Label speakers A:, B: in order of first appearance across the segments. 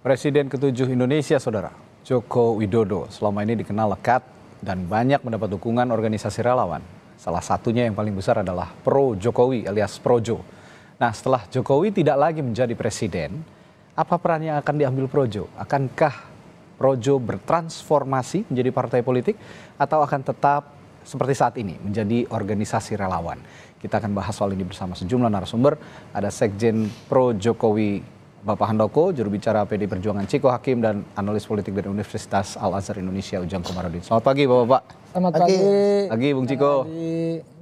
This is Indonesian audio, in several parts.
A: Presiden ketujuh Indonesia, Saudara Joko Widodo, selama ini dikenal lekat dan banyak mendapat dukungan organisasi relawan. Salah satunya yang paling besar adalah Pro Jokowi alias Projo. Nah, setelah Jokowi tidak lagi menjadi presiden, apa peran yang akan diambil Projo? Akankah Projo bertransformasi menjadi partai politik atau akan tetap seperti saat ini menjadi organisasi relawan? Kita akan bahas soal ini bersama sejumlah narasumber. Ada Sekjen Pro Jokowi Bapak Handoko, juru bicara PD Perjuangan Ciko Hakim dan analis politik dari Universitas Al Azhar Indonesia Ujang Komarudin. Selamat pagi Bapak-bapak. Selamat pagi. Pagi Bung Ciko.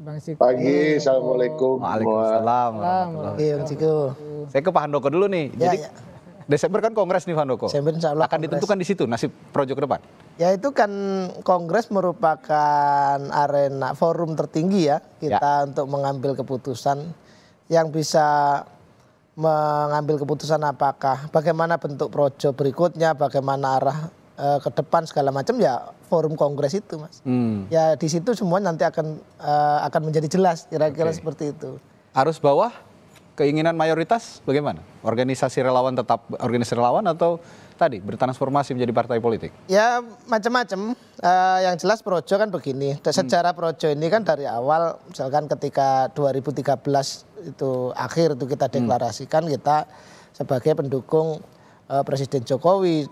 A: Bang Ciko. Pagi, Assalamualaikum. Waalaikumsalam. Pagi, iya, Bung Ciko. Saya ke Pak Handoko dulu nih. Ya, Jadi ya. Desember kan kongres nih Pak Handoko. Desember insya Akan kongres. ditentukan di situ nasib proyek ke depan.
B: Ya itu kan kongres merupakan arena forum tertinggi ya, ya. kita ya. untuk mengambil keputusan yang bisa mengambil keputusan apakah bagaimana bentuk projo berikutnya, bagaimana arah e, ke depan segala macam ya forum kongres itu, Mas. Hmm. Ya di situ semua nanti akan e, akan menjadi jelas kira-kira okay. seperti itu.
A: Arus bawah keinginan mayoritas bagaimana? Organisasi relawan tetap organisasi relawan atau tadi bertransformasi menjadi partai politik?
B: Ya macam-macam. Uh, yang jelas Projo kan begini. Hmm. Sejarah hmm. Projo ini kan dari awal misalkan ketika 2013 itu akhir itu kita hmm. deklarasikan hmm. kita sebagai pendukung uh, Presiden Jokowi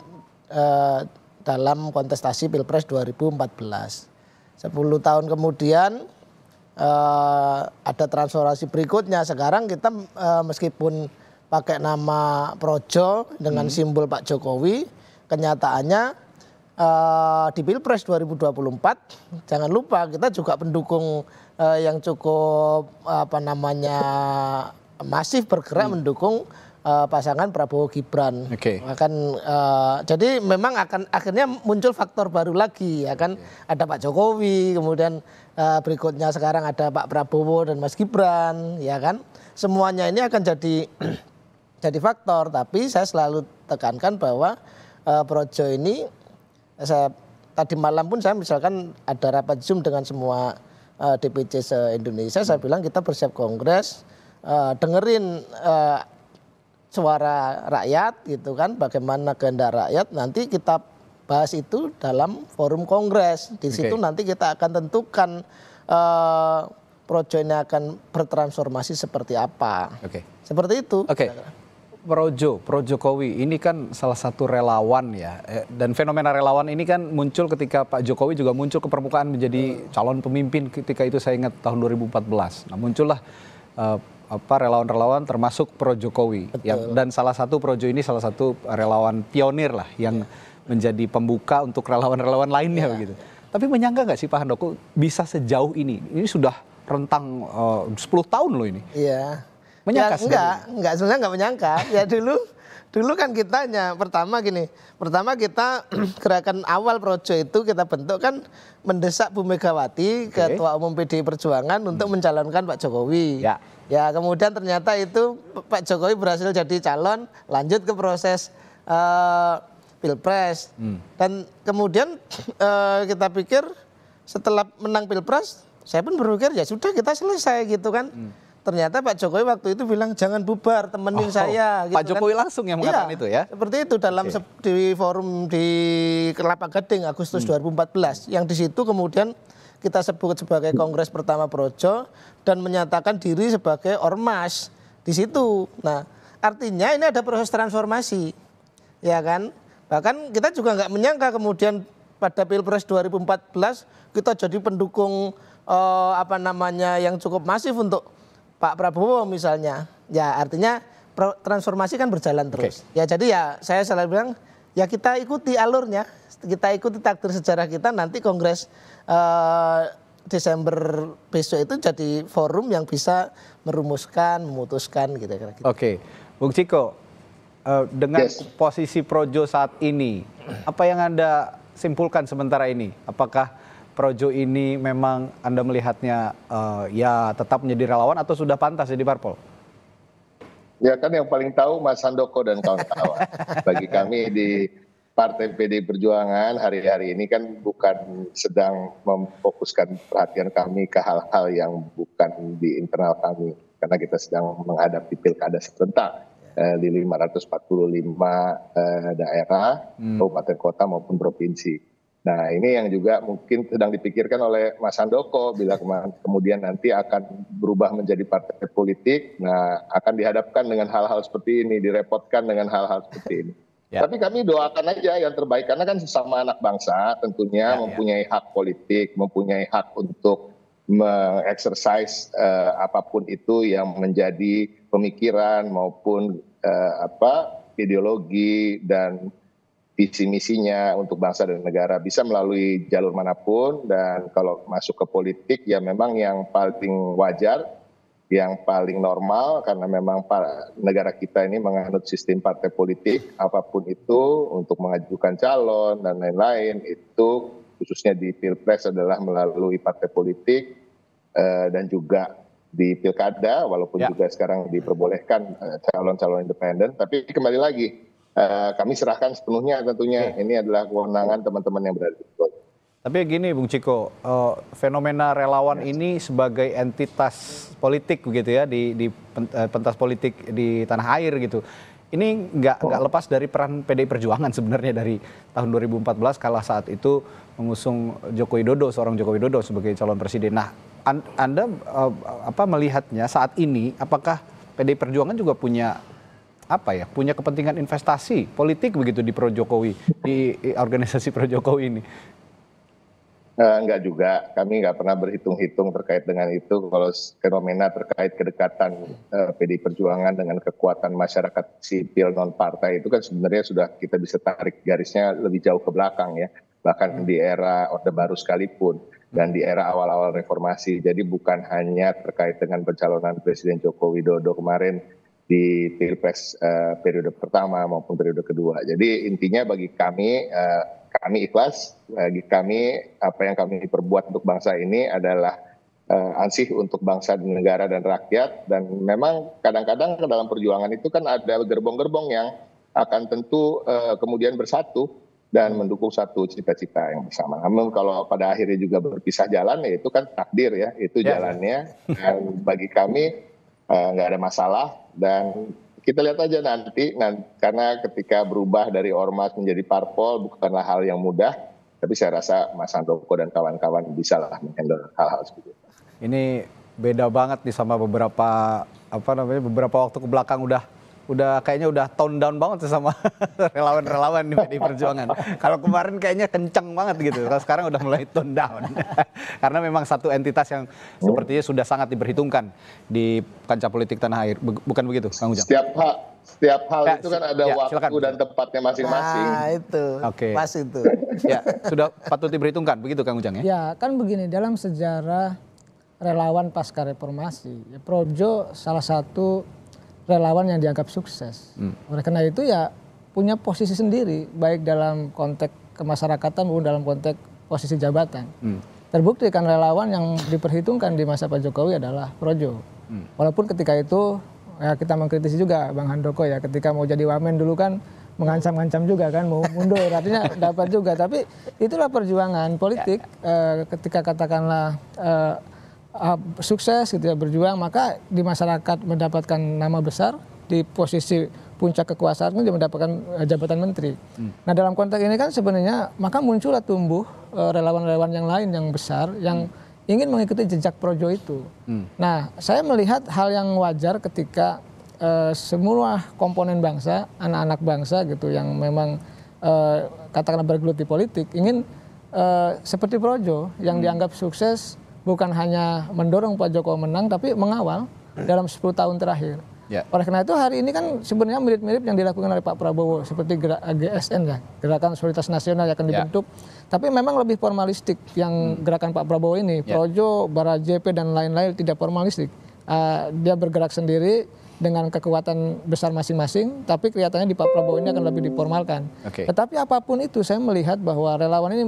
B: uh, dalam kontestasi Pilpres 2014. 10 tahun kemudian Eh, ada transformasi berikutnya sekarang kita eh, meskipun pakai nama Projo dengan hmm. simbol Pak Jokowi kenyataannya uh, di Pilpres 2024 jangan lupa kita juga pendukung uh, yang cukup apa namanya masif bergerak hmm. mendukung pasangan Prabowo Gibran. Okay. Akan uh, jadi memang akan akhirnya muncul faktor baru lagi ya kan okay. ada Pak Jokowi kemudian Eh, berikutnya sekarang ada Pak Prabowo dan Mas Gibran, ya kan? Semuanya ini akan jadi jadi faktor, tapi saya selalu tekankan bahwa eh, Projo ini saya tadi malam pun saya misalkan ada rapat Zoom dengan semua eh, DPC se-Indonesia, saya bilang kita bersiap kongres, dengerin suara rakyat gitu kan, bagaimana kehendak rakyat, nanti kita bahas itu dalam forum kongres. Di situ nanti kita akan tentukan uh, projo ini akan bertransformasi seperti apa. Oke. Okay. Seperti
A: itu. Oke. Okay. Projo, jokowi ini kan salah satu relawan ya. Eh, dan fenomena relawan ini kan muncul ketika Pak Jokowi juga muncul ke permukaan menjadi calon pemimpin ketika itu saya ingat tahun 2014. Nah, muncullah uh, apa relawan-relawan termasuk pro Jokowi yang dan salah satu projo ini salah satu relawan pionir lah yang yeah menjadi pembuka untuk relawan-relawan lainnya yeah. begitu. Tapi menyangka nggak sih Pak Handoko bisa sejauh ini? Ini sudah rentang eh, uh, 10 tahun loh ini.
B: Iya. Menyangka ya, enggak, enggak sebenarnya enggak menyangka. ya dulu dulu kan kita hanya pertama gini, pertama kita gerakan awal projo itu kita bentuk kan mendesak Bu Megawati okay. ketua umum PDI Perjuangan hmm. untuk mencalonkan Pak Jokowi. Ya. ya, kemudian ternyata itu Pak Jokowi berhasil jadi calon, lanjut ke proses uh, pilpres hmm. dan kemudian eh, kita pikir setelah menang pilpres saya pun berpikir ya sudah kita selesai gitu kan hmm. ternyata Pak Jokowi waktu itu bilang jangan bubar temenin oh, saya. Gitu Pak kan. Jokowi langsung yang mengatakan iya, itu ya? Seperti itu dalam okay. di forum di Kelapa Gading Agustus hmm. 2014 yang di situ kemudian kita sebut sebagai Kongres pertama Projo dan menyatakan diri sebagai ormas di situ. Nah artinya ini ada proses transformasi ya kan? Bahkan kita juga nggak menyangka kemudian pada Pilpres 2014 kita jadi pendukung eh, apa namanya yang cukup masif untuk Pak Prabowo misalnya. Ya artinya transformasi kan berjalan terus. Okay. Ya jadi ya saya selalu bilang ya kita ikuti alurnya, kita ikuti takdir sejarah kita nanti Kongres eh, Desember besok itu jadi forum yang bisa merumuskan, memutuskan gitu kira
A: Oke, okay. Bung Ciko, Eh, dengan yes. posisi Projo saat ini, apa yang Anda simpulkan sementara ini? Apakah Projo ini memang Anda melihatnya uh, ya tetap menjadi relawan atau sudah pantas jadi parpol?
C: Ya kan yang paling tahu Mas Sandoko dan kawan-kawan. Bagi kami di Partai PD Perjuangan hari-hari ini kan bukan sedang memfokuskan perhatian kami ke hal-hal yang bukan di internal kami. Karena kita sedang menghadapi pilkada serentak. Eh, di 545 eh, daerah, hmm. kabupaten kota maupun provinsi. Nah, ini yang juga mungkin sedang dipikirkan oleh Mas Sandoko bila kemudian nanti akan berubah menjadi partai politik, nah akan dihadapkan dengan hal-hal seperti ini, direpotkan dengan hal-hal seperti ini. Ya. Tapi kami doakan aja yang terbaik karena kan sesama anak bangsa tentunya ya, ya. mempunyai ya. hak politik, mempunyai hak untuk mengeksersis uh, eh, apapun itu yang menjadi pemikiran maupun eh, apa ideologi dan visi misinya untuk bangsa dan negara bisa melalui jalur manapun dan kalau masuk ke politik ya memang yang paling wajar yang paling normal karena memang para, negara kita ini menganut sistem partai politik apapun itu untuk mengajukan calon dan lain-lain itu khususnya di pilpres adalah melalui partai politik eh, dan juga di pilkada, walaupun ya. juga sekarang diperbolehkan eh, calon-calon independen. Tapi kembali lagi, uh, kami serahkan sepenuhnya tentunya ya. ini adalah kewenangan teman-teman yang berada di Polri.
A: Tapi gini Bung Ciko, uh, fenomena relawan ya. ini sebagai entitas politik begitu ya di, di pentas politik di tanah air gitu. Ini nggak nggak oh. lepas dari peran PDI Perjuangan sebenarnya dari tahun 2014 kala saat itu mengusung Joko Widodo seorang Joko Widodo sebagai calon presiden. Nah anda uh, apa melihatnya saat ini apakah PD Perjuangan juga punya apa ya punya kepentingan investasi politik begitu di Pro Jokowi di organisasi Pro Jokowi ini?
C: Nah, enggak juga, kami nggak pernah berhitung-hitung terkait dengan itu. Kalau fenomena terkait kedekatan eh, PDI Perjuangan dengan kekuatan masyarakat sipil non partai itu kan sebenarnya sudah kita bisa tarik garisnya lebih jauh ke belakang ya, bahkan di era Orde Baru sekalipun dan di era awal-awal reformasi. Jadi bukan hanya terkait dengan pencalonan Presiden Joko Widodo kemarin di Pilpres uh, periode pertama maupun periode kedua. Jadi intinya bagi kami uh, kami ikhlas, bagi kami apa yang kami perbuat untuk bangsa ini adalah eh, ansih untuk bangsa dan negara dan rakyat dan memang kadang-kadang dalam perjuangan itu kan ada gerbong-gerbong yang akan tentu kemudian bersatu dan mendukung satu cita-cita yang bersama. Namun kalau pada akhirnya juga berpisah jalan, ya itu kan takdir ya, itu ya. jalannya. Dan bagi kami eh, nggak uh, ada masalah dan kita lihat aja nanti, nanti karena ketika berubah dari ormas menjadi parpol bukanlah hal yang mudah tapi saya rasa Mas Andoko dan kawan-kawan bisa lah menghandle hal-hal seperti itu.
A: Ini beda banget nih sama beberapa apa namanya beberapa waktu ke belakang udah udah kayaknya udah tone down banget sama relawan-relawan di PDI Perjuangan. Kalau kemarin kayaknya kenceng banget gitu, kalau sekarang udah mulai tone down. Karena memang satu entitas yang sepertinya sudah sangat diperhitungkan di kancah politik tanah air. Bukan begitu, Kang Ujang? Setiap
C: hal setiap hal ya, itu kan ada ya, waktu silakan. dan
A: tempatnya masing-masing. Nah, itu. Okay. Pas itu. ya, sudah patut diperhitungkan begitu Kang Ujang ya? Ya,
D: kan begini dalam sejarah relawan pasca reformasi, Projo salah satu relawan yang dianggap sukses. Hmm. Oleh karena itu ya punya posisi sendiri baik dalam konteks kemasyarakatan maupun dalam konteks posisi jabatan. Hmm. Terbukti kan relawan yang diperhitungkan di masa Pak Jokowi adalah Projo. Hmm. Walaupun ketika itu ya kita mengkritisi juga Bang Handoko ya ketika mau jadi wamen dulu kan mengancam-ngancam juga kan mau mundur artinya dapat juga tapi itulah perjuangan politik ya. eh, ketika katakanlah eh, uh, sukses gitu ya berjuang maka di masyarakat mendapatkan nama besar di posisi puncak kekuasaan dia mendapatkan uh, jabatan menteri. Hmm. Nah dalam konteks ini kan sebenarnya maka muncullah tumbuh uh, relawan-relawan yang lain yang besar yang hmm. ingin mengikuti jejak projo itu. Hmm. Nah saya melihat hal yang wajar ketika uh, semua komponen bangsa, anak-anak bangsa gitu yang memang uh, katakanlah bergelut di politik ingin uh, seperti projo yang hmm. dianggap sukses bukan hanya mendorong Pak Jokowi menang, tapi mengawal dalam 10 tahun terakhir. Ya. Oleh karena itu hari ini kan sebenarnya mirip-mirip yang dilakukan oleh Pak Prabowo seperti gerak GSN ya, kan, Gerakan Solidaritas Nasional yang akan ya. dibentuk. Ya. Tapi memang lebih formalistik yang hmm. gerakan Pak Prabowo ini, ya. Projo, Bara JP dan lain-lain tidak formalistik. Uh, dia bergerak sendiri dengan kekuatan besar masing-masing, tapi kelihatannya di Pak Prabowo ini akan lebih diformalkan. Okay. Tetapi apapun itu saya melihat bahwa relawan ini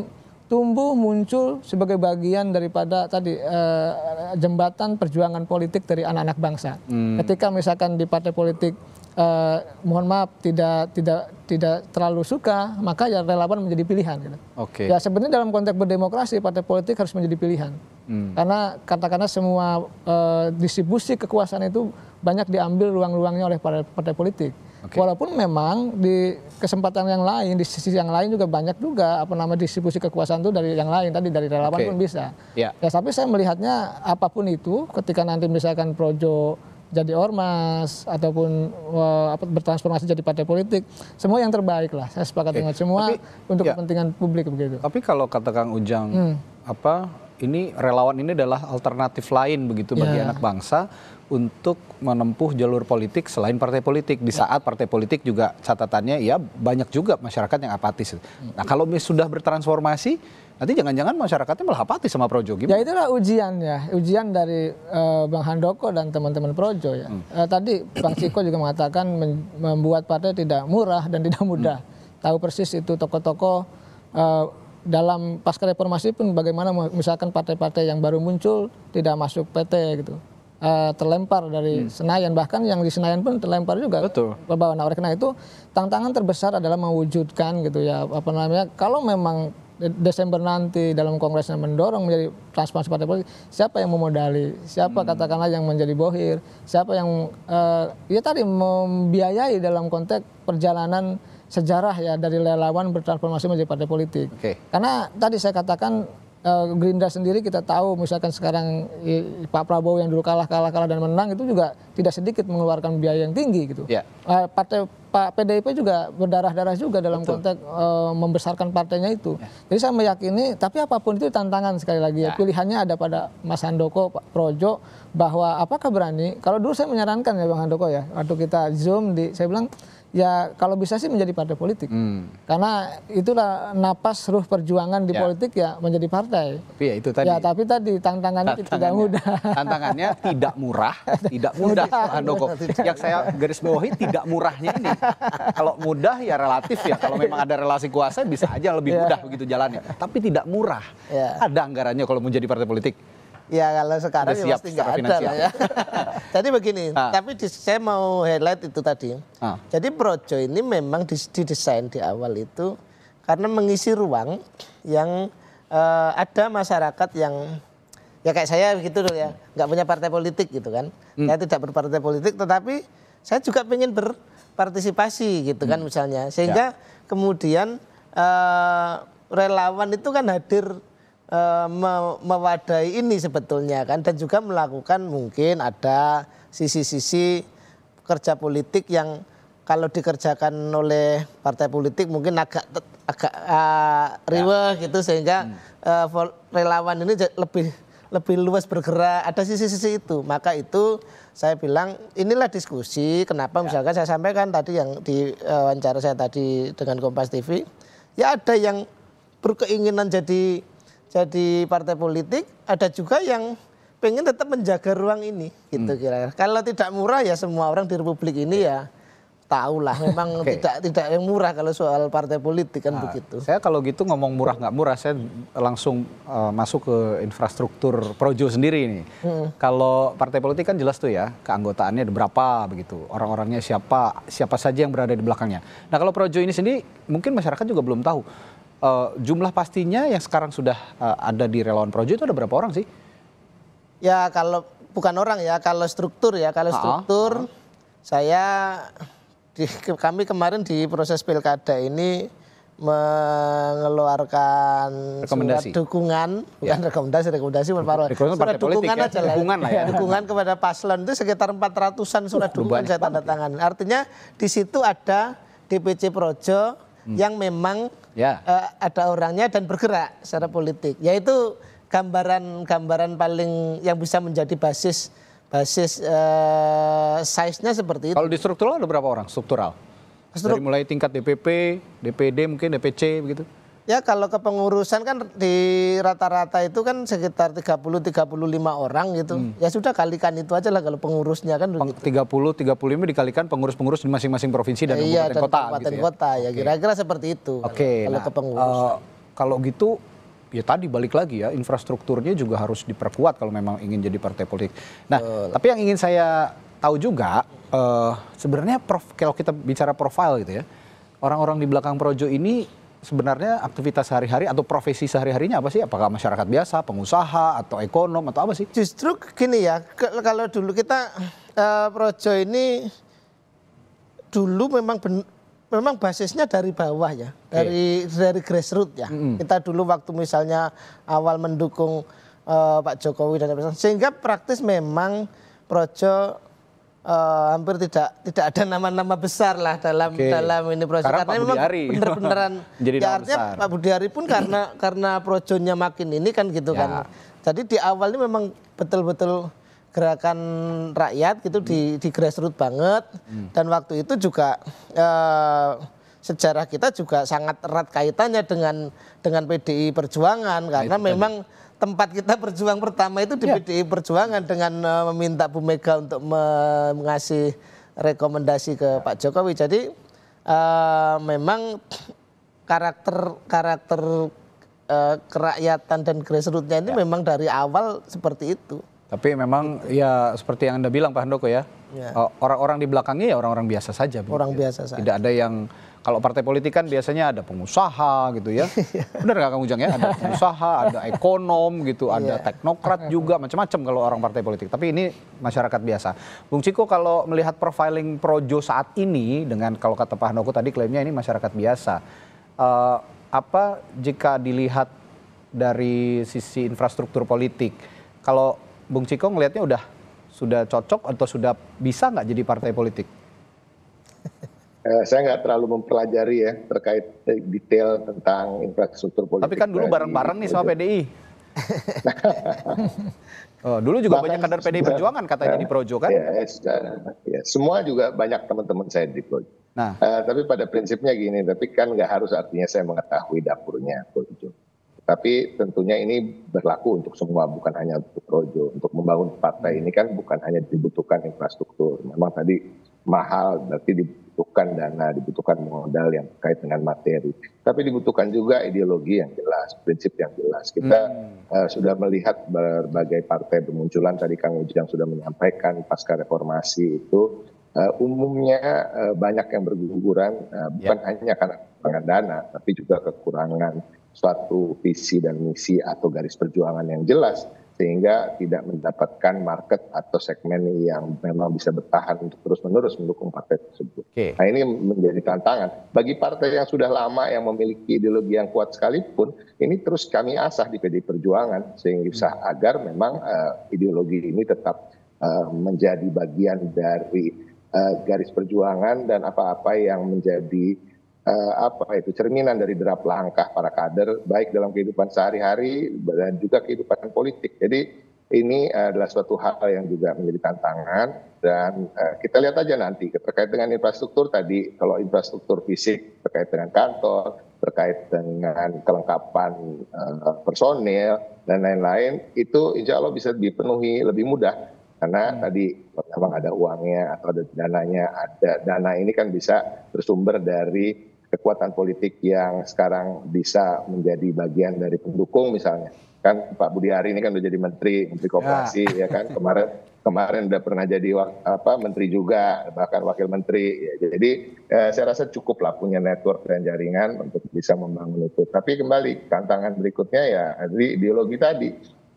D: tumbuh muncul sebagai bagian daripada tadi eh, jembatan perjuangan politik dari anak-anak bangsa. Hmm. Ketika misalkan di partai politik eh, mohon maaf tidak tidak tidak terlalu suka, maka ya relawan menjadi pilihan. Gitu. Okay. Ya sebenarnya dalam konteks berdemokrasi partai politik harus menjadi pilihan. Hmm. Karena katakanlah semua eh, distribusi kekuasaan itu banyak diambil ruang-ruangnya oleh partai, partai politik. Okay. Walaupun memang di kesempatan yang lain, di sisi yang lain juga banyak juga apa nama distribusi kekuasaan itu dari yang lain tadi dari relawan okay. pun bisa. Yeah. Ya tapi saya melihatnya apapun itu ketika nanti misalkan projo jadi ormas ataupun uh, bertransformasi jadi partai politik semua yang terbaik lah saya sepakat okay. dengan semua tapi,
A: untuk yeah. kepentingan publik begitu tapi kalau kata Kang Ujang hmm. apa ini relawan ini adalah alternatif lain begitu bagi yeah. anak bangsa untuk menempuh jalur politik selain partai politik di iya. saat partai politik juga catatannya ya banyak juga masyarakat yang apatis. Nah kalau sudah bertransformasi nanti jangan-jangan masyarakatnya malah apatis sama Projo gimana? Ya itulah
D: ujiannya, ujian dari uh, Bang Handoko dan teman-teman Projo ya. Hmm. Uh, tadi Bang Siko juga mengatakan membuat partai tidak murah dan tidak mudah. Hmm. Tahu persis itu tokoh-tokoh uh, dalam pasca reformasi pun bagaimana misalkan partai-partai yang baru muncul tidak masuk PT gitu. Uh, terlempar dari hmm. Senayan bahkan yang di Senayan pun terlempar juga Betul. bahwa Nah karena itu tantangan terbesar adalah mewujudkan gitu ya apa namanya kalau memang Desember nanti dalam kongresnya mendorong menjadi transparansi partai politik, siapa yang memodali, siapa hmm. katakanlah yang menjadi bohir, siapa yang uh, ya tadi membiayai dalam konteks perjalanan sejarah ya dari relawan bertransformasi menjadi partai politik. Okay. Karena tadi saya katakan eh, Gerindra sendiri kita tahu misalkan sekarang Pak Prabowo yang dulu kalah kalah kalah dan menang itu juga tidak sedikit mengeluarkan biaya yang tinggi gitu. Yeah. Ya. Partai Pak PDIP juga berdarah-darah juga dalam Betul. konteks uh, membesarkan partainya itu. Yeah. Jadi saya meyakini tapi apapun itu tantangan sekali lagi ya. ya. Pilihannya ada pada Mas Handoko, Pak Projo bahwa apakah berani? Kalau dulu saya menyarankan ya Bang Handoko ya waktu kita Zoom di saya bilang ya kalau bisa sih menjadi partai politik hmm. karena itulah napas ruh perjuangan di ya. politik ya menjadi partai tapi
A: ya itu tadi ya tapi
D: tadi tantangannya tidak mudah
A: tantangannya tidak murah tidak mudah Pak Handoko yang saya garis bawahi tidak murahnya ini kalau mudah ya relatif ya kalau memang ada relasi kuasa bisa aja lebih ya. mudah begitu jalannya tapi tidak murah ya. ada anggarannya kalau menjadi partai politik Ya kalau sekarang ya siap pasti nggak ada lah ya. Jadi begini, ah.
B: tapi di, saya mau highlight itu tadi. Ah. Jadi Projo ini memang didesain di awal itu karena mengisi ruang yang uh, ada masyarakat yang ya kayak saya gitu loh ya, nggak punya partai politik gitu kan. Hmm. Saya tidak berpartai politik, tetapi saya juga ingin berpartisipasi gitu kan hmm. kan misalnya, sehingga ya. kemudian uh, relawan itu kan hadir mewadahi me mewadai ini sebetulnya kan dan juga melakukan mungkin ada sisi-sisi kerja politik yang kalau dikerjakan oleh partai politik mungkin agak agak uh, riweh ya. gitu sehingga hmm. uh, relawan ini lebih lebih luas bergerak ada sisi-sisi itu maka itu saya bilang inilah diskusi kenapa ya. misalkan saya sampaikan tadi yang di uh, saya tadi dengan Kompas TV ya ada yang berkeinginan jadi jadi partai politik, ada juga yang pengen tetap menjaga ruang ini gitu hmm. kira-kira. Kalau tidak murah ya semua orang di republik ini iya. ya tahulah memang okay. tidak tidak yang murah kalau soal
A: partai politik kan nah, begitu. Saya kalau gitu ngomong murah nggak murah saya langsung uh, masuk ke infrastruktur projo sendiri ini. Hmm. Kalau partai politik kan jelas tuh ya keanggotaannya ada berapa begitu, orang-orangnya siapa siapa saja yang berada di belakangnya. Nah kalau projo ini sendiri mungkin masyarakat juga belum tahu uh, jumlah pastinya yang sekarang sudah uh, ada di relawan projo itu ada berapa orang sih?
B: Ya kalau bukan orang ya, kalau struktur ya, kalau struktur uh -huh. saya di, kami kemarin di proses pilkada ini mengeluarkan rekomendasi. surat dukungan ya. bukan ya. rekomendasi rekomendasi bukan rekomendasi surat dukungan politik, ya, aja ya. lah dukungan lah ya iya, dukungan kepada paslon itu sekitar 400-an surat uh, dukungan saya tanda ya. tangan artinya di situ ada DPC Projo hmm. yang memang ya. uh, ada orangnya dan bergerak secara politik. Yaitu gambaran-gambaran paling yang bisa menjadi basis basis uh, size-nya seperti itu. Kalau di
A: struktural ada berapa orang struktural? Struk- Dari mulai tingkat DPP, DPD mungkin DPC begitu?
B: Ya kalau kepengurusan kan di rata-rata itu kan sekitar 30-35 orang gitu. Hmm. Ya sudah kalikan itu aja lah kalau pengurusnya kan begitu.
A: 30-35 dikalikan pengurus-pengurus di masing-masing provinsi dan iya, kabupaten gitu kabupaten iya, kota. Kabupaten gitu ya? kota ya kira-kira okay. seperti itu okay, kalau, kalau nah, kepengurusan. Uh, eh, kalau gitu ya tadi balik lagi ya infrastrukturnya juga harus diperkuat kalau memang ingin jadi partai politik. Nah uh. tapi yang ingin saya tahu juga uh, sebenarnya prof, kalau kita bicara profil gitu ya orang-orang di belakang projo ini sebenarnya aktivitas sehari-hari atau profesi sehari-harinya apa sih? Apakah masyarakat biasa, pengusaha, atau ekonom, atau apa sih? Justru gini ya, kalau dulu kita uh, projo
B: ini dulu memang ben, memang basisnya dari bawah ya, dari okay. dari grassroots ya. Mm -hmm. Kita dulu waktu misalnya awal mendukung uh, Pak Jokowi dan Presiden, sehingga praktis memang projo uh, hampir tidak tidak ada nama-nama besar lah dalam okay. dalam ini proyek karena, karena memang bener-beneran ya artinya besar. Pak Hari pun karena karena projonya makin ini kan gitu ya. kan jadi di awal ini memang betul-betul gerakan rakyat gitu hmm. di di grassroots banget hmm. dan waktu itu juga uh, sejarah kita juga sangat erat kaitannya dengan dengan PDI Perjuangan nah, karena Kaitan. memang tempat kita berjuang pertama itu di ya. PDI Perjuangan dengan e, meminta Bu Mega untuk mengasih rekomendasi ke Pak Jokowi. Jadi uh, memang karakter karakter uh, kerakyatan dan grassrootsnya ini ya. memang dari awal seperti
A: itu. Tapi memang gitu. ya seperti yang Anda bilang Pak Handoko ya, ya. orang-orang di belakangnya ya orang-orang biasa saja. Orang ya. biasa saja. Tidak ada yang kalau partai politik kan biasanya ada pengusaha gitu ya. Iya. Benar nggak Kang Ujang ya? Ada pengusaha, ada ekonom gitu, iya. ada teknokrat juga, macam-macam kalau orang partai politik. Tapi ini masyarakat biasa. Bung Ciko kalau melihat profiling Projo saat ini dengan kalau kata Pak Handoko tadi klaimnya ini masyarakat biasa. Uh, apa jika dilihat dari sisi infrastruktur politik, kalau Bung Ciko ngelihatnya udah sudah cocok atau sudah bisa nggak jadi partai politik?
C: Eh, saya nggak terlalu mempelajari ya terkait detail tentang infrastruktur politik. Tapi kan dulu bareng-bareng nih sama PDI. oh, dulu juga Bahkan, banyak kader PDI Perjuangan katanya uh, di Projo kan? Ya, ya, semua juga banyak teman-teman saya di Projo. Nah, uh, tapi pada prinsipnya gini, tapi kan nggak harus artinya saya mengetahui dapurnya Projo. Tapi tentunya ini berlaku untuk semua, bukan hanya untuk Projo. Untuk membangun partai ini kan bukan hanya dibutuhkan infrastruktur. Memang tadi mahal, berarti di dibutuhkan dana, dibutuhkan modal yang terkait dengan materi. Tapi dibutuhkan juga ideologi yang jelas, prinsip yang jelas. Kita hmm. uh, sudah melihat berbagai partai bermunculan, tadi Kang Ujang sudah menyampaikan pasca reformasi itu, uh, umumnya uh, banyak yang berguguran, uh, bukan yeah. hanya karena kekurangan dana, tapi juga kekurangan suatu visi dan misi atau garis perjuangan yang jelas sehingga tidak mendapatkan market atau segmen yang memang bisa bertahan untuk terus-menerus mendukung partai tersebut. Okay. Nah ini menjadi tantangan bagi partai yang sudah lama yang memiliki ideologi yang kuat sekalipun ini terus kami asah di PDI Perjuangan sehingga usah hmm. agar memang uh, ideologi ini tetap uh, menjadi bagian dari uh, garis perjuangan dan apa-apa yang menjadi uh, apa itu cerminan dari derap langkah para kader baik dalam kehidupan sehari-hari dan juga kehidupan politik. Jadi ini adalah suatu hal yang juga menjadi tantangan dan uh, kita lihat aja nanti terkait dengan infrastruktur tadi kalau infrastruktur fisik terkait dengan kantor, terkait dengan kelengkapan uh, personil dan lain-lain itu insya Allah bisa dipenuhi lebih mudah karena hmm. tadi memang ada uangnya atau ada dananya ada dana ini kan bisa bersumber dari kekuatan politik yang sekarang bisa menjadi bagian dari pendukung misalnya kan Pak Budi Ari ini kan udah jadi menteri menteri ya. koperasi ya, ya kan kemarin kemarin udah pernah jadi apa menteri juga bahkan wakil menteri ya, jadi eh, saya rasa cukup lah punya network dan jaringan untuk bisa membangun itu tapi kembali tantangan berikutnya ya dari ideologi tadi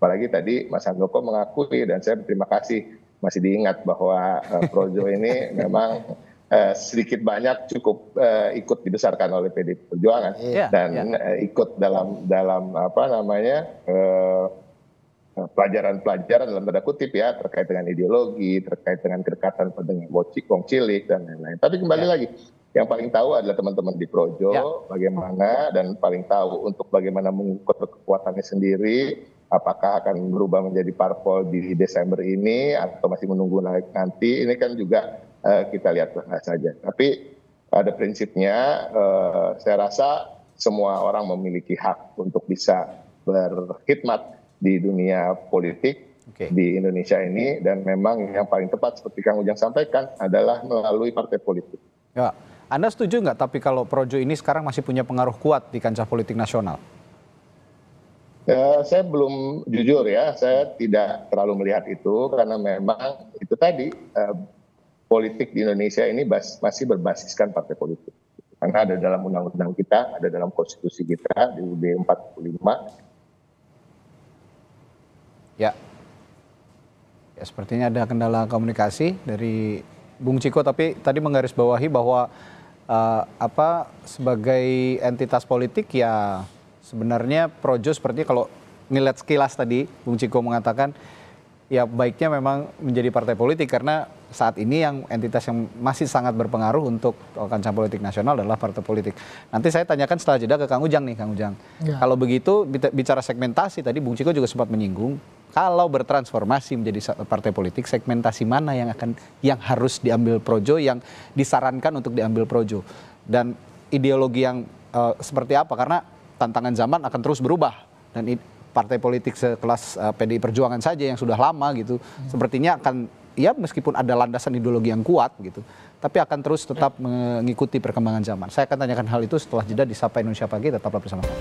C: apalagi tadi Mas Handoko mengakui dan saya berterima kasih masih diingat bahwa uh, Projo ini memang Eh, sedikit banyak cukup eh, ikut dibesarkan oleh PD Perjuangan iya. Iya. dan iya. Eh, ikut dalam dalam apa namanya pelajaran-pelajaran dalam tanda kutip ya terkait dengan ideologi, terkait dengan kedekatan dengan wong cilik dan lain-lain. Tapi kembali lagi yang paling tahu adalah teman-teman di Projo ya. bagaimana dan paling tahu untuk bagaimana mengukur kekuatannya sendiri apakah akan berubah menjadi parpol di Desember ini atau masih menunggu nanti ini kan juga uh, kita lihat saja tapi pada prinsipnya uh, saya rasa semua orang memiliki hak untuk bisa berkhidmat di dunia politik okay. di Indonesia ini dan memang yang paling tepat seperti Kang Ujang sampaikan adalah melalui partai politik.
A: Ya, Anda setuju nggak tapi kalau Projo ini sekarang masih punya pengaruh kuat di kancah politik nasional?
C: Eh, saya belum jujur ya saya tidak terlalu melihat itu karena memang itu tadi eh, politik di Indonesia ini masih berbasiskan partai politik karena ada dalam undang-undang kita ada dalam konstitusi kita di UUD 45 ya
A: ya sepertinya ada kendala komunikasi dari Bung Ciko tapi tadi menggarisbawahi bahwa uh, apa sebagai entitas politik ya sebenarnya Projo seperti kalau ngeliat sekilas tadi Bung Ciko mengatakan ya baiknya memang menjadi partai politik karena saat ini yang entitas yang masih sangat berpengaruh untuk kancah politik nasional adalah partai politik. Nanti saya tanyakan setelah jeda ke Kang Ujang nih, Kang Ujang. Ya. Kalau begitu bicara segmentasi tadi Bung Ciko juga sempat menyinggung kalau bertransformasi menjadi partai politik segmentasi mana yang akan yang harus diambil projo yang disarankan untuk diambil projo dan ideologi yang uh, seperti apa karena tantangan zaman akan terus berubah dan partai politik sekelas uh, eh, PDI Perjuangan saja yang sudah lama gitu hmm. sepertinya akan ya meskipun ada landasan ideologi yang kuat gitu tapi akan terus tetap mengikuti perkembangan zaman. Saya akan tanyakan hal itu setelah jeda di Sapa Indonesia Pagi tetaplah bersama kami.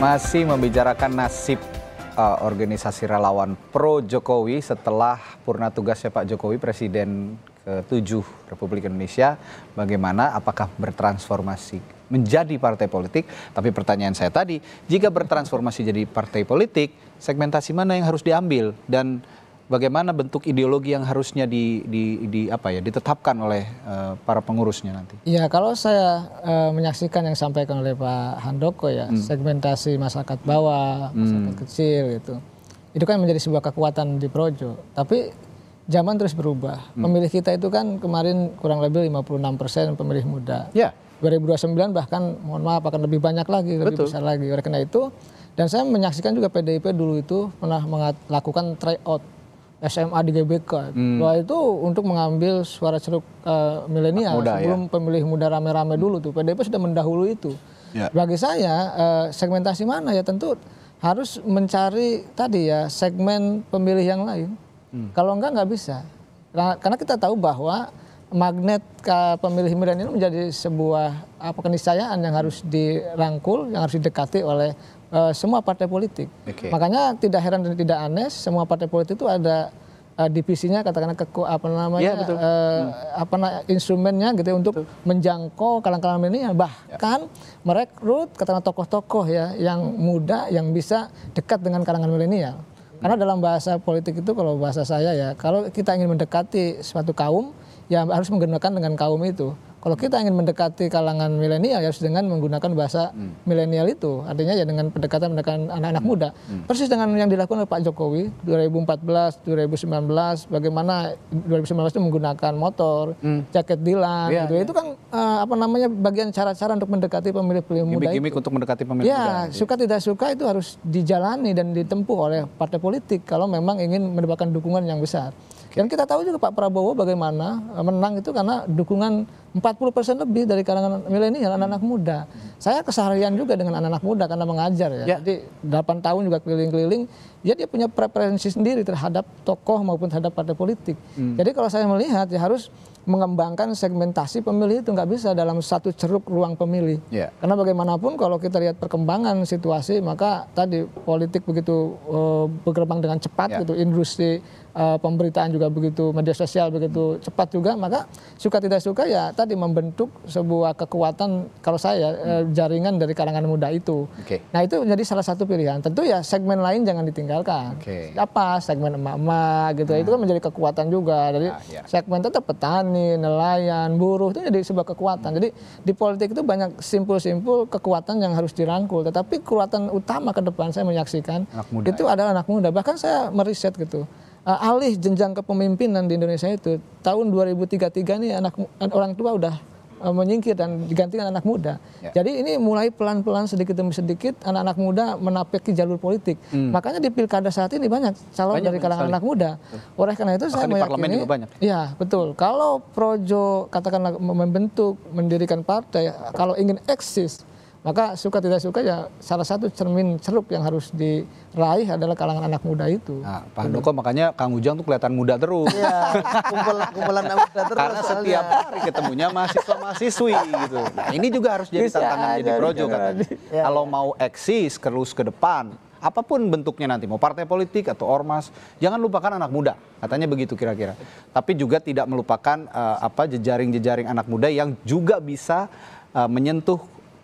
A: Masih membicarakan nasib uh, organisasi relawan pro Jokowi setelah purna tugasnya Pak Jokowi Presiden ke-7 Republik Indonesia bagaimana apakah bertransformasi menjadi partai politik tapi pertanyaan saya tadi jika bertransformasi jadi partai politik segmentasi mana yang harus diambil dan bagaimana bentuk ideologi yang harusnya di, di, di apa ya ditetapkan oleh uh, para pengurusnya nanti?
D: Ya kalau saya uh, menyaksikan yang disampaikan oleh Pak Handoko ya hmm. segmentasi masyarakat bawah, masyarakat hmm. kecil gitu, itu kan menjadi sebuah kekuatan di Projo. Tapi zaman terus berubah. Hmm. Pemilih kita itu kan kemarin kurang lebih 56% pemilih muda. Ya. 2029 bahkan mohon maaf akan lebih banyak lagi, Betul. lebih besar lagi. Oleh karena itu dan saya menyaksikan juga PDIP dulu itu pernah melakukan out SMA di GBK. Hmm. Wah itu untuk mengambil suara ceruk uh, milenial ya. sebelum ya? pemilih muda rame-rame dulu tuh. PDIP sudah mendahulu itu. Ya. Bagi saya uh, segmentasi mana ya tentu harus mencari tadi ya segmen pemilih yang lain Hmm. Kalau enggak nggak bisa. Karena kita tahu bahwa magnet pemilih milenial ini menjadi sebuah apa keniscayaan yang harus dirangkul, yang harus didekati oleh uh, semua partai politik. Okay. Makanya tidak heran dan tidak aneh semua partai politik itu ada uh, divisinya katakanlah keku apa namanya yeah, ya, eh, Uh, hmm. apa nah, instrumennya gitu ya untuk menjangkau kalangan-kalangan milenial ya. bahkan yeah. merekrut katakanlah tokoh-tokoh ya yang hmm. muda yang bisa dekat dengan kalangan milenial. Karena dalam bahasa politik itu kalau bahasa saya ya, kalau kita ingin mendekati suatu kaum, ya harus menggunakan dengan kaum itu. Kalau kita ingin mendekati kalangan milenial ya harus dengan menggunakan bahasa hmm. milenial itu. Artinya ya dengan pendekatan-pendekatan anak-anak hmm. muda. Hmm. Persis dengan yang dilakukan oleh Pak Jokowi 2014, 2019, bagaimana
A: 2019
D: itu menggunakan motor, hmm. jaket dilan ya, gitu. Ya. Itu kan uh, apa namanya bagian cara-cara untuk mendekati pemilih-pemilih muda. Gimik-gimik
A: untuk mendekati pemilih ya, muda. Ya,
D: suka tidak suka itu harus dijalani dan ditempuh oleh partai politik kalau memang ingin mendapatkan dukungan yang besar. Dan kita tahu juga Pak Prabowo bagaimana eh, menang itu karena dukungan 40% lebih dari kalangan milenial anak-anak muda. Saya keseharian juga dengan anak-anak muda karena mengajar ya. ya. Jadi 8 tahun juga keliling-keliling, ya dia punya preferensi sendiri terhadap tokoh maupun terhadap partai politik. Hmm. Jadi kalau saya melihat ya harus mengembangkan segmentasi pemilih itu nggak bisa dalam satu ceruk ruang pemilih. Yeah. Karena bagaimanapun kalau kita lihat perkembangan situasi maka tadi politik begitu uh, eh, berkembang dengan cepat yeah. gitu, industri Eh, pemberitaan juga begitu media sosial begitu cepat juga maka suka tidak suka ya tadi membentuk sebuah kekuatan kalau saya eh, hmm. jaringan dari kalangan muda itu okay. nah itu menjadi salah satu pilihan tentu ya segmen lain jangan ditinggalkan okay. apa segmen emak-emak gitu hmm. itu kan hmm. menjadi kekuatan juga Jadi ah, ya. segmen tetap petani nelayan buruh itu jadi sebuah kekuatan hmm. jadi di politik itu banyak simpul-simpul kekuatan yang harus dirangkul tetapi kekuatan utama ke depan saya menyaksikan itu ya. adalah anak muda bahkan saya meriset gitu uh, alih jenjang kepemimpinan di Indonesia itu tahun 2033 ini anak orang tua udah uh, menyingkir dan digantikan anak muda. Ya. Jadi ini mulai pelan-pelan sedikit demi sedikit anak-anak muda menapaki jalur politik. Hmm. Makanya di pilkada saat ini banyak calon banyak dari kalangan anak muda. Oleh karena itu Bahkan saya meyakini, banyak. ya betul. Kalau projo katakanlah membentuk, mendirikan partai, kalau ingin eksis maka suka tidak suka ya salah satu cermin ceruk yang harus diraih adalah kalangan anak muda itu. Nah, Pak Handoko
A: makanya Kang Ujang tuh kelihatan muda terus. Iya,
C: kumpul, kumpulan anak muda terus. Karena setiap setiap
A: hari ketemunya mahasiswa mahasiswi gitu. Nah ini juga harus jadi tantangan jadi projo kan. Kalau mau eksis terus ke depan, apapun bentuknya nanti, mau partai politik atau ormas, jangan lupakan anak muda, katanya begitu kira-kira. Tapi juga tidak melupakan uh, apa jejaring-jejaring anak muda yang juga bisa uh, menyentuh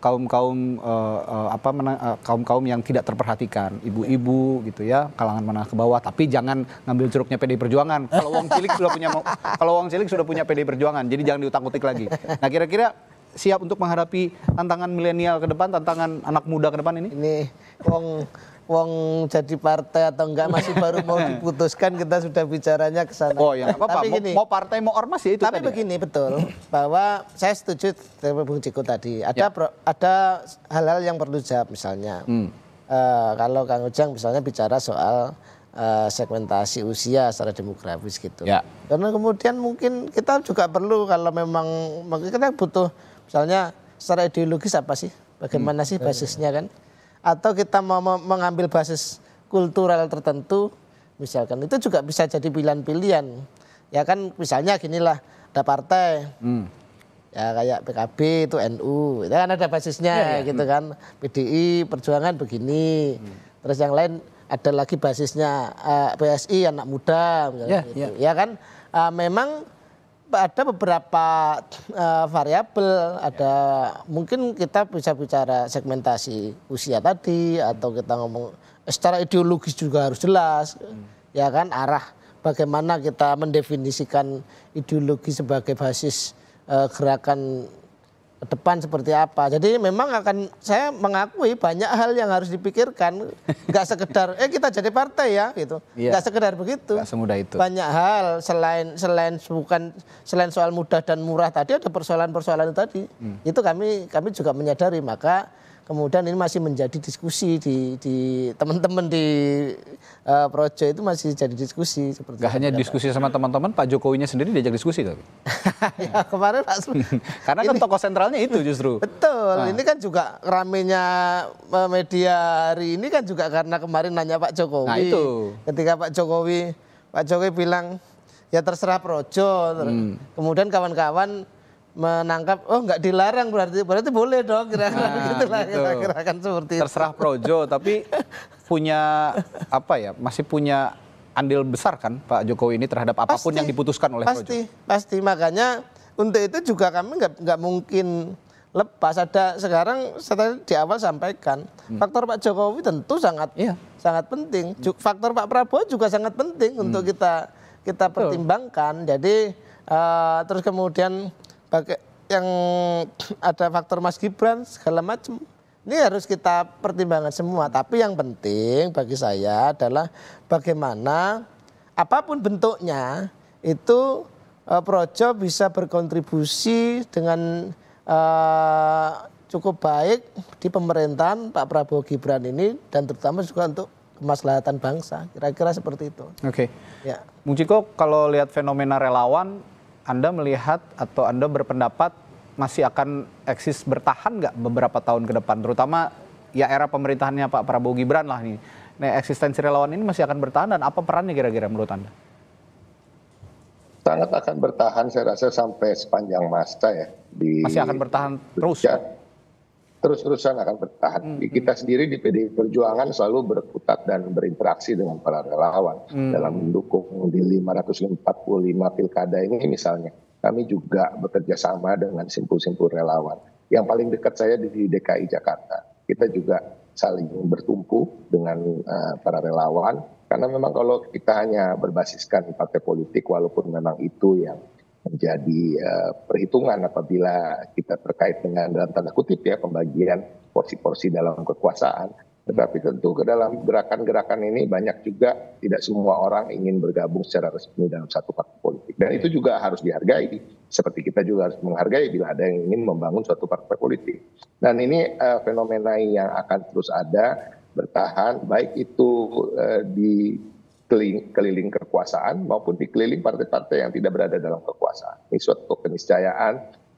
A: kaum kaum uh, eh, uh, eh, apa menang, uh, eh, kaum kaum yang tidak terperhatikan ibu-ibu gitu ya kalangan menengah ke bawah tapi jangan ngambil jeruknya PD Perjuangan kalau uang Cilik sudah punya kalau uang Cilik sudah punya PD Perjuangan jadi jangan diutak utik lagi nah kira-kira siap untuk menghadapi tantangan milenial ke depan tantangan anak muda ke depan ini ini Wong Wong jadi partai atau enggak masih baru mau diputuskan kita sudah bicaranya ke sana. Oh ya, apa-apa. Tapi
B: gini, mau, mau partai mau ormas ya itu Tapi tadi. Ya? begini betul bahwa saya setuju dengan Bung Ciko tadi. Ada ya. ada hal-hal yang perlu jawab misalnya. Hmm. Uh, kalau Kang Ujang misalnya bicara soal uh, segmentasi usia secara demografis gitu. Ya. Karena kemudian mungkin kita juga perlu kalau memang kita butuh misalnya secara ideologis apa sih? Bagaimana hmm. sih eh. basisnya kan? atau kita mau mengambil basis kultural tertentu misalkan itu juga bisa jadi pilihan-pilihan ya kan misalnya ginilah ada partai hmm. ya kayak PKB itu NU itu kan ada basisnya ya, ya. gitu kan PDI Perjuangan begini hmm. terus yang lain ada lagi basisnya uh, eh, PSI anak muda ya, gitu. ya. ya kan uh, memang ada beberapa uh, variabel ada ya. mungkin kita bisa bicara segmentasi usia tadi atau kita ngomong eh, secara ideologis juga harus jelas hmm. ya kan arah bagaimana kita mendefinisikan ideologi sebagai basis uh, gerakan depan seperti apa. Jadi memang akan saya mengakui banyak hal yang harus dipikirkan. Gak sekedar eh kita jadi partai ya gitu. Yeah. Gak sekedar begitu. Gak
A: semudah itu. Banyak
B: hal selain selain bukan selain soal mudah dan murah tadi ada persoalan-persoalan tadi. Hmm. Itu kami kami juga menyadari maka kemudian ini masih menjadi diskusi di, teman-teman di uh, projo itu masih jadi diskusi seperti Gak hanya diskusi
A: sama teman-teman, Pak Jokowinya sendiri diajak diskusi tapi. ya, kemarin langsung. Karena kan ini, kan tokoh sentralnya itu justru.
B: Betul, nah. ini kan juga ramenya eh, media hari ini kan juga karena kemarin nanya Pak Jokowi. Nah itu. Ketika Pak Jokowi, Pak Jokowi bilang ya terserah projo. Hmm. Kemudian kawan-kawan menangkap oh nggak dilarang berarti berarti
A: boleh dong kira-kira nah, gitu lah gitu. kira-kira kan seperti itu. terserah Projo tapi punya apa ya masih punya andil besar kan Pak Jokowi ini terhadap apapun pasti, yang diputuskan oleh pasti,
B: Projo pasti pasti makanya untuk itu juga kami nggak nggak mungkin lepas ada sekarang saya di awal sampaikan hmm. faktor Pak Jokowi tentu sangat yeah. sangat penting hmm. faktor Pak Prabowo juga sangat penting hmm. untuk kita kita Betul. pertimbangkan jadi uh, terus kemudian yang ada faktor Mas Gibran segala macam. Ini harus kita pertimbangkan semua. Tapi yang penting bagi saya adalah bagaimana apapun bentuknya itu eh, Projo bisa berkontribusi dengan uh, cukup baik di pemerintahan Pak Prabowo Gibran ini dan terutama juga untuk kemaslahatan bangsa. Kira-kira seperti itu.
A: Oke. Okay. Ya. Bung Ciko, kalau lihat fenomena relawan anda melihat atau Anda berpendapat masih akan eksis bertahan nggak beberapa tahun ke depan, terutama ya era pemerintahannya Pak Prabowo Gibran lah nih. Nah, eksistensi relawan ini masih akan bertahan dan apa perannya kira-kira menurut Anda?
C: Sangat akan bertahan saya rasa sampai sepanjang masa ya. Di masih akan bertahan terus. Ya, terus-terusan akan bertahan. Mm-hmm. Kita hmm. sendiri di PDI Perjuangan selalu berputat dan berinteraksi dengan para relawan mm-hmm. dalam mendukung di 545 pilkada ini misalnya. Kami juga bekerja sama dengan simpul-simpul relawan. Yang paling dekat saya di DKI Jakarta. Kita juga saling bertumpu dengan uh, para relawan karena memang kalau kita hanya berbasiskan partai politik walaupun memang itu yang menjadi uh, ya, perhitungan apabila kita terkait dengan dalam tanda kutip ya pembagian porsi-porsi dalam kekuasaan. Tetapi tentu ke dalam gerakan-gerakan ini banyak juga tidak semua orang ingin bergabung secara resmi dalam satu partai politik. Dan itu juga harus dihargai. Seperti kita juga harus menghargai bila ada yang ingin membangun suatu partai politik. Dan ini uh, fenomena yang akan terus ada bertahan, baik itu uh, di keliling, keliling kekuasaan maupun dikeliling partai-partai yang tidak berada dalam kekuasaan. Ini suatu keniscayaan.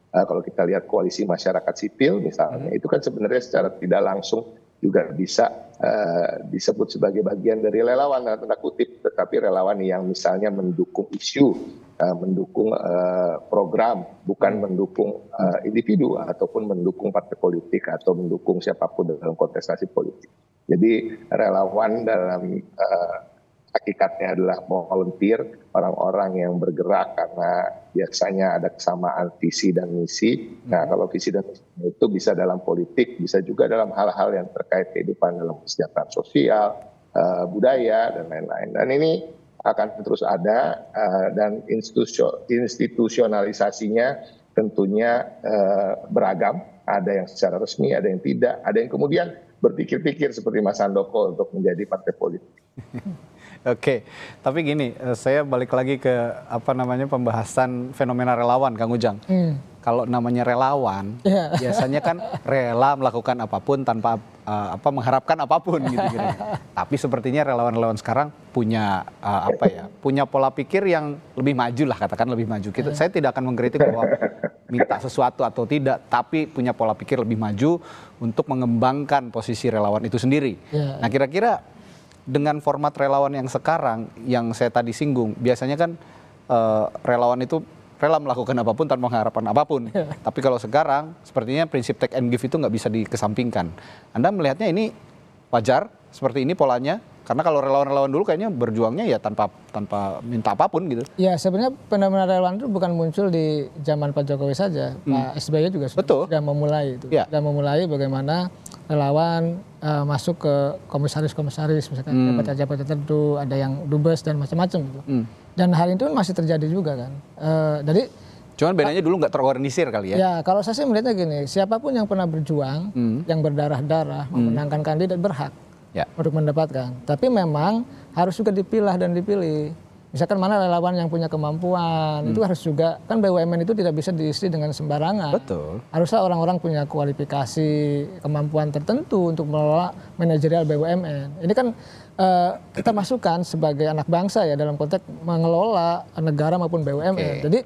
C: Uh, kalau kita lihat koalisi masyarakat sipil misalnya, hmm. itu kan sebenarnya secara tidak langsung juga bisa uh, disebut sebagai bagian dari relawan tanda kutip, tetapi relawan yang misalnya mendukung isu, uh, mendukung uh, program, bukan hmm. mendukung uh, individu ataupun mendukung partai politik atau mendukung siapapun dalam kontestasi politik. Jadi relawan dalam uh, hakikatnya adalah volunteer, orang-orang yang bergerak karena biasanya ada kesamaan visi dan misi. Nah, hmm. kalau visi dan misi itu bisa dalam politik, bisa juga dalam hal-hal yang terkait kehidupan dalam kesejahteraan sosial, eh, budaya, dan lain-lain. Dan ini akan terus ada eh, dan institusionalisasinya tentunya eh, beragam. Ada yang secara resmi, ada yang tidak, ada yang kemudian berpikir-pikir seperti Mas Andoko untuk menjadi partai politik.
A: Oke, tapi gini, eh, saya balik lagi ke apa namanya pembahasan fenomena relawan, Kang Ujang. Hmm. Kalau namanya relawan, yeah. biasanya kan rela melakukan apapun tanpa uh, apa mengharapkan apapun gitu-gitu. tapi sepertinya relawan-relawan sekarang punya uh, apa ya, punya pola pikir yang lebih maju lah katakan lebih maju. Kita, gitu. iya. Saya tidak akan mengkritik bahwa minta sesuatu atau tidak, tapi punya pola pikir lebih maju untuk mengembangkan posisi relawan itu sendiri. Yeah. Nah, kira-kira dengan format relawan yang sekarang yang saya tadi singgung, biasanya kan uh, relawan itu rela melakukan apapun tanpa harapan apapun. Iya. Tapi kalau sekarang sepertinya prinsip take and give itu nggak bisa dikesampingkan. Anda melihatnya ini wajar seperti ini polanya? Karena kalau relawan-relawan dulu kayaknya berjuangnya ya tanpa tanpa minta apapun gitu. Ya sebenarnya fenomena
D: relawan itu bukan muncul di zaman Pak Jokowi saja. Hmm. Pak SBY juga sudah, Betul. sudah memulai itu. Ya. Sudah memulai bagaimana relawan uh, masuk ke komisaris-komisaris misalkan hmm. dapat jabatan tertentu ada yang dubes dan macam-macam gitu. hmm. dan hal itu masih terjadi juga kan uh, jadi
A: cuman bedanya dulu nggak terorganisir kali ya ya
D: kalau saya sih melihatnya gini siapapun yang pernah berjuang hmm. yang berdarah-darah hmm. memenangkan kandidat berhak ya. untuk mendapatkan tapi memang harus juga dipilah dan dipilih misalkan mana relawan yang punya kemampuan hmm. itu harus juga kan BUMN itu tidak bisa diisi dengan sembarangan betul haruslah orang-orang punya kualifikasi kemampuan tertentu untuk mengelola manajerial BUMN ini kan uh, kita masukkan sebagai anak bangsa ya dalam konteks mengelola negara maupun BUMN okay. jadi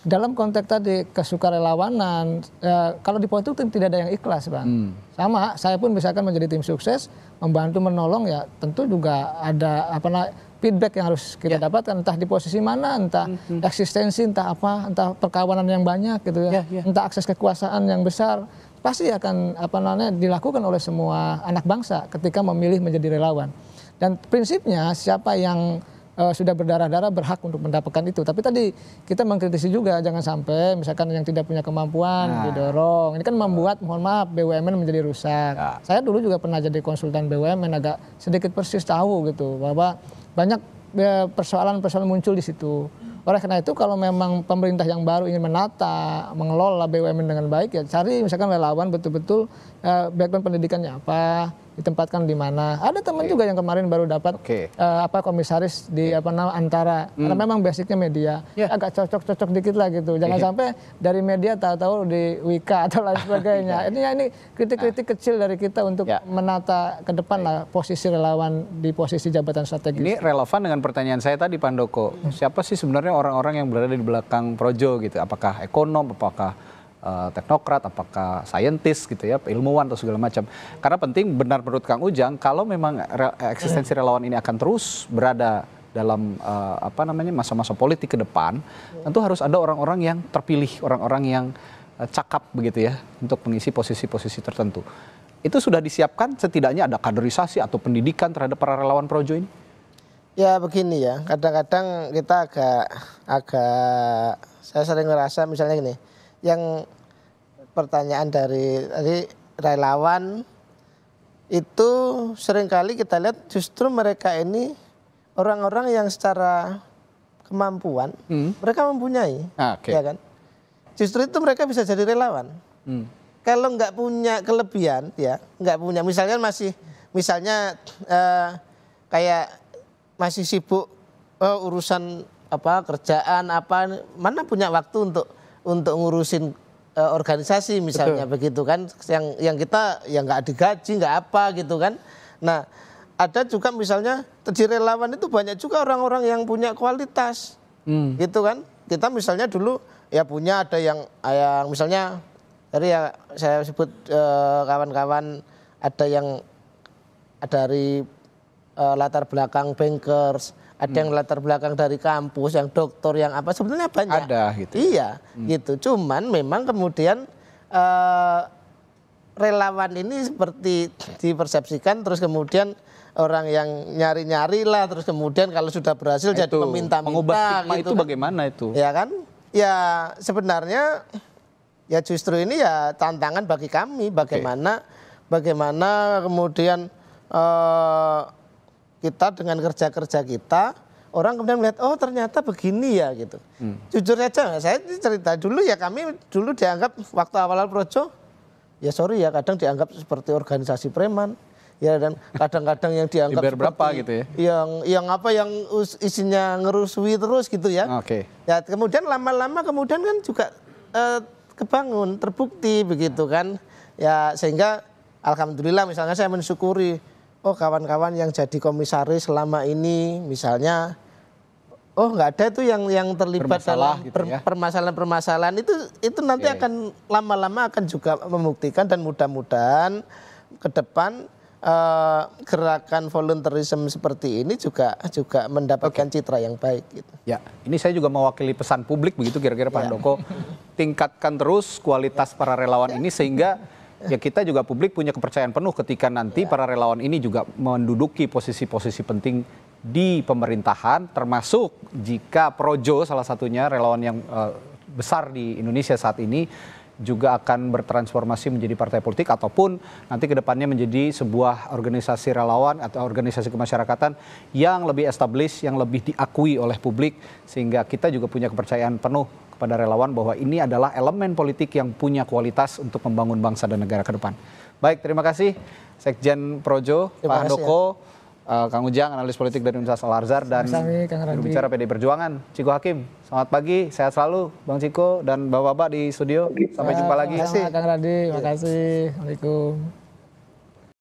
D: dalam konteks tadi kesukarelawanan uh, kalau di politik tidak ada yang ikhlas bang hmm. sama saya pun misalkan menjadi tim sukses membantu menolong ya tentu juga ada apa feedback yang harus kita yeah. dapatkan entah di posisi mana entah mm-hmm. eksistensi entah apa entah perkawanan yang banyak gitu ya yeah, yeah. entah akses kekuasaan yang besar pasti akan apa namanya dilakukan oleh semua anak bangsa ketika memilih menjadi relawan dan prinsipnya siapa yang uh, sudah berdarah-darah berhak untuk mendapatkan itu. Tapi tadi kita mengkritisi juga jangan sampai misalkan yang tidak punya kemampuan nah. didorong. Ini kan membuat mohon maaf BUMN menjadi rusak. nah. Saya dulu juga pernah jadi konsultan BUMN agak sedikit persis tahu gitu bahwa banyak ya, persoalan-persoalan muncul di situ. Oleh karena itu kalau memang pemerintah yang baru ingin menata, mengelola BUMN dengan baik ya cari misalkan relawan betul-betul eh, background pendidikannya apa, ditempatkan di mana. Ada teman okay. juga yang kemarin baru dapat okay. uh, eh, apa komisaris di apa namanya antara hmm. karena memang basicnya media yeah. agak cocok-cocok dikit lah gitu. Jangan yeah. sampai dari media tahu-tahu di Wika atau lain sebagainya. yeah. ini ya ini kritik-kritik nah. kecil dari kita untuk yeah. menata ke depan lah posisi relawan di posisi jabatan strategis. Ini
A: relevan dengan pertanyaan saya tadi Pandoko. Hmm. Siapa sih sebenarnya orang-orang yang berada di belakang Projo gitu? Apakah ekonom, apakah Eh, teknokrat, apakah saintis gitu ya, ilmuwan atau segala macam. Karena penting benar menurut Kang Ujang kalau memang re eksistensi relawan ini akan terus berada dalam uh, apa namanya masa-masa politik ke depan, tentu harus ada orang-orang yang terpilih, orang-orang yang uh, cakap begitu ya untuk mengisi posisi-posisi tertentu. Itu sudah disiapkan setidaknya ada kaderisasi atau pendidikan terhadap para relawan projo ini?
B: Ya begini ya, kadang-kadang kita agak agak saya sering ngerasa misalnya gini, yang pertanyaan dari tadi relawan itu seringkali kita lihat justru mereka ini orang-orang yang secara kemampuan hmm. mereka mempunyai, ah, okay. ya kan? Justru itu mereka bisa jadi relawan. Hmm. Kalau nggak punya kelebihan, ya nggak punya. Misalnya masih, misalnya eh, kayak masih sibuk oh, urusan apa kerjaan apa, mana punya waktu untuk untuk ngurusin uh, organisasi misalnya Betul. begitu kan yang yang kita yang nggak digaji nggak apa gitu kan nah ada juga misalnya di relawan itu banyak juga orang-orang yang punya kualitas hmm. gitu kan kita misalnya dulu ya punya ada yang eh, yang misalnya tadi ya saya sebut eh, kawan-kawan uh, ada yang dari uh, latar belakang bankers ada yang latar belakang dari kampus, yang dokter, yang apa sebenarnya banyak. Ada gitu. Iya, hmm. gitu. Cuman memang kemudian uh, relawan ini seperti dipersepsikan terus kemudian orang yang nyari-nyari lah terus kemudian kalau sudah berhasil itu, jadi meminta-minta gitu. itu kan. bagaimana
A: itu? Ya kan?
B: Ya sebenarnya ya justru ini ya tantangan bagi kami bagaimana okay. bagaimana kemudian uh, kita dengan kerja-kerja kita orang kemudian melihat oh ternyata begini ya gitu. Hmm. Jujur aja saya cerita dulu ya kami dulu dianggap waktu awal-awal projo ya sorry ya kadang dianggap seperti organisasi preman ya dan kadang-kadang yang dianggap Iber berapa gitu ya yang yang apa yang isinya ngerusui terus gitu ya ah, oke okay. ya kemudian lama-lama kemudian kan juga eh, kebangun terbukti begitu kan ya sehingga alhamdulillah misalnya saya mensyukuri oh kawan-kawan yang jadi komisaris selama ini misalnya oh nggak ada tuh yang yang terlibat dalam gitu ya. permasalahan-permasalahan itu itu nanti okay. akan lama-lama akan juga membuktikan dan mudah-mudahan ke depan uh, gerakan volunteerism seperti ini juga juga mendapatkan okay. citra yang baik gitu.
A: Ya, ini saya juga mewakili pesan publik begitu kira-kira Pak ya. Doko tingkatkan terus kualitas para relawan ini sehingga ya kita juga publik punya kepercayaan penuh ketika nanti ya. para relawan ini juga menduduki posisi-posisi penting di pemerintahan termasuk jika Projo salah satunya relawan yang uh, besar di Indonesia saat ini juga akan bertransformasi menjadi partai politik ataupun nanti kedepannya menjadi sebuah organisasi relawan atau organisasi kemasyarakatan yang lebih established, yang lebih diakui oleh publik sehingga kita juga punya kepercayaan penuh pada relawan bahwa ini adalah elemen politik yang punya kualitas untuk membangun bangsa dan negara ke depan. Baik, terima kasih Sekjen Projo, terima Pak ya. Handoko, ya. uh, Kang Ujang, analis politik dari Universitas Al Azhar dan bicara PD Perjuangan, Ciko Hakim. Selamat pagi, sehat selalu Bang Ciko dan Bapak-bapak di studio. Sampai jumpa lagi. Terima kasih
D: Kang Radi. terima kasih. Assalamualaikum.